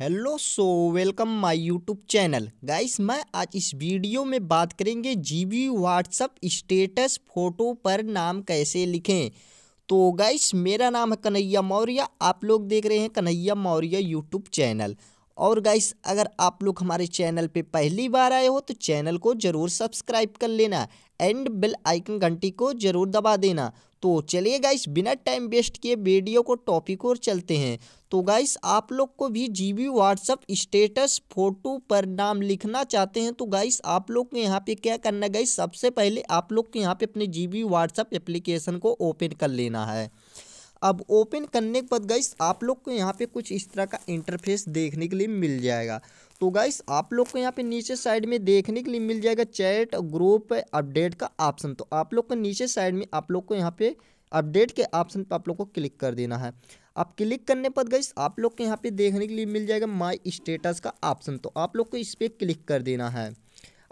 hello so welcome my YouTube channel guys मैं आज इस वीडियो में बात करेंगे जीबी व्हाट्सअप स्टेटस फोटो पर नाम कैसे लिखें तो गाइस मेरा नाम है कन्हैया मौर्य आप लोग देख रहे हैं कन्हैया मौर्य यूट्यूब चैनल और गाइस अगर आप लोग हमारे चैनल पे पहली बार आए हो तो चैनल को ज़रूर सब्सक्राइब कर लेना एंड बेल आइकन घंटी को ज़रूर दबा देना तो चलिए गाइस बिना टाइम वेस्ट किए वीडियो को टॉपिक और चलते हैं तो गाइस आप लोग को भी G B WhatsApp status photo पर नाम लिखना चाहते हैं तो गाइस आप लोग को यहाँ पे क्या करना है गाइस सबसे पहले आप लोग को यहाँ पे अपने जी बी व्हाट्सअप एप्लीकेशन को ओपन कर लेना है अब ओपन करने के बाद गाइस आप लोग को यहाँ पे कुछ इस तरह का इंटरफेस देखने के लिए मिल जाएगा तो गाइस आप लोग को यहाँ पे नीचे साइड में देखने के लिए मिल जाएगा चैट ग्रुप अपडेट का ऑप्शन तो आप लोग को नीचे साइड में आप लोग को यहाँ पे अपडेट के ऑप्शन पर आप लोग को क्लिक कर देना है अब क्लिक करने पर गई आप लोग को यहाँ पे देखने के लिए मिल जाएगा माई स्टेटस का ऑप्शन तो आप लोग को इस पर क्लिक कर देना है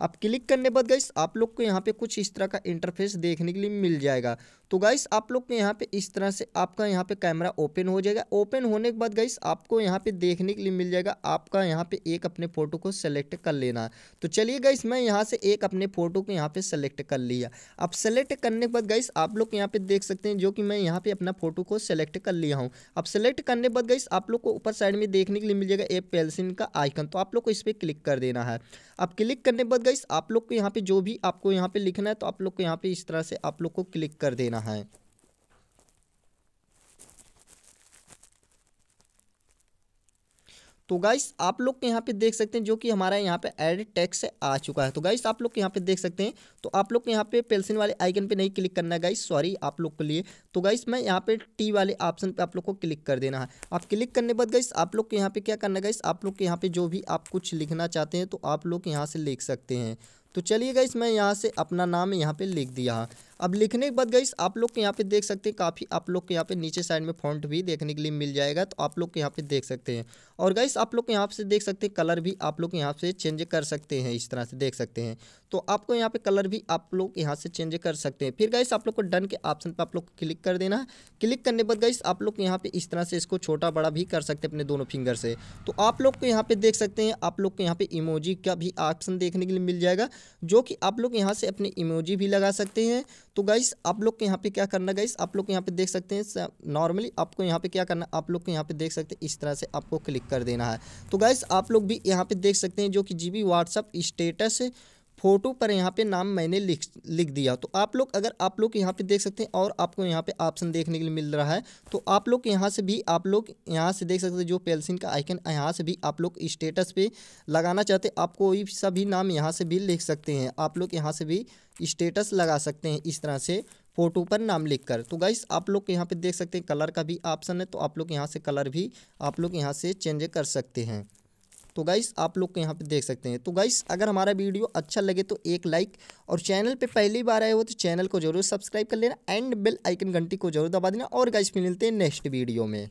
अब क्लिक करने बाद गाइस आप लोग को यहाँ पे कुछ इस तरह का इंटरफेस देखने के लिए मिल जाएगा तो गाइस आप लोग को यहाँ पे इस तरह से आपका यहाँ पे कैमरा ओपन हो जाएगा ओपन होने के बाद गाइस आपको यहाँ पे देखने के लिए मिल जाएगा आपका यहाँ पे एक अपने फ़ोटो को सेलेक्ट कर लेना तो चलिए गाइस मैं यहाँ से एक अपने फ़ोटो को यहाँ पे सेलेक्ट कर लिया अब सेलेक्ट करने के बाद गाइस आप लोग यहाँ पे देख सकते हैं जो कि मैं यहाँ पे अपना फ़ोटो को सेलेक्ट कर लिया हूँ अब सेलेक्ट करने के बाद गाइस आप लोग को ऊपर साइड में देखने के लिए मिल जाएगा एप पेंसिल का आइकन तो आप लोग को इस पर क्लिक कर देना है अब क्लिक करने के बाद गाइस आप लोग को यहाँ पे जो भी आपको यहाँ पे लिखना है तो आप लोग को यहाँ पे इस तरह से आप लोग को क्लिक कर देना है तो गाइस आप लोग के यहाँ पे देख सकते हैं जो कि हमारा यहाँ पे एड टैक्स आ चुका है तो गाइस आप लोग के यहाँ पे देख सकते हैं तो आप लोग के यहाँ पे पेल्सिन वाले आइकन पे नहीं क्लिक करना है गाइस सॉरी आप लोग के लिए तो गाइस मैं यहाँ पे टी वाले ऑप्शन पे आप लोग को क्लिक कर देना है आप क्लिक करने बाद गाइस आप लोग के यहाँ पे क्या करना है गाइस आप लोग के यहाँ पे जो भी आप कुछ लिखना चाहते हैं तो आप लोग यहाँ से लिख सकते हैं तो चलिए गाइस मैं यहाँ से अपना नाम यहाँ पे लिख दिया अब लिखने के बाद गई आप लोग के यहाँ पे देख सकते हैं काफ़ी आप लोग के यहाँ पे नीचे साइड में फॉन्ट भी देखने के लिए मिल जाएगा तो आप लोग के यहाँ पे देख सकते हैं और गाइस आप लोग यहाँ से देख सकते हैं कलर भी आप लोग यहाँ से चेंज कर सकते हैं इस तरह से देख सकते हैं तो आपको यहाँ पे कलर भी आप लोग यहाँ से चेंज कर सकते हैं फिर गाइस आप लोग को डन के ऑप्शन पर आप लोग क्लिक कर देना है क्लिक करने के बाद गई आप लोग यहाँ पे इस तरह से इसको छोटा बड़ा भी कर सकते हैं अपने दोनों फिंगर से तो आप लोग को यहाँ पे देख सकते हैं आप लोग को यहाँ पे इमोजी का भी ऑप्शन देखने के लिए मिल जाएगा जो कि आप लोग यहाँ से अपने इमोजी भी लगा सकते हैं तो गाइस आप लोग को यहाँ पे क्या करना गाइस आप लोग यहाँ पे देख सकते हैं नॉर्मली आपको यहाँ पे क्या करना आप लोग को यहाँ पे देख सकते हैं इस तरह से आपको क्लिक कर देना है तो गाइस आप लोग भी यहाँ पे देख सकते हैं जो कि G B WhatsApp status photo पर यहाँ पे नाम मैंने लिख लिख दिया तो आप लोग अगर आप लोग यहाँ पे देख सकते हैं और आपको यहाँ पे ऑप्शन देखने के लिए मिल रहा है तो आप लोग यहाँ से भी आप लोग यहाँ से देख सकते हैं जो पेलसिन का आइकन यहाँ से भी आप लोग स्टेटस पे लगाना चाहते आप कोई सभी नाम यहाँ से भी लिख सकते हैं आप लोग यहाँ से भी स्टेटस लगा सकते हैं इस तरह से फ़ोटो पर नाम लिखकर तो गाइस आप लोग यहाँ पे देख सकते हैं कलर का भी ऑप्शन है तो आप लोग यहाँ से कलर भी आप लोग यहाँ से चेंज कर सकते हैं तो गाइस आप लोग यहाँ पे देख सकते हैं तो गाइस अगर हमारा वीडियो अच्छा लगे तो एक लाइक और चैनल पे पहली बार आए हो तो चैनल को जरूर सब्सक्राइब कर लेना एंड बेल आइकन घंटी को जरूर दबा देना और गाइस मिलते हैं नेक्स्ट वीडियो में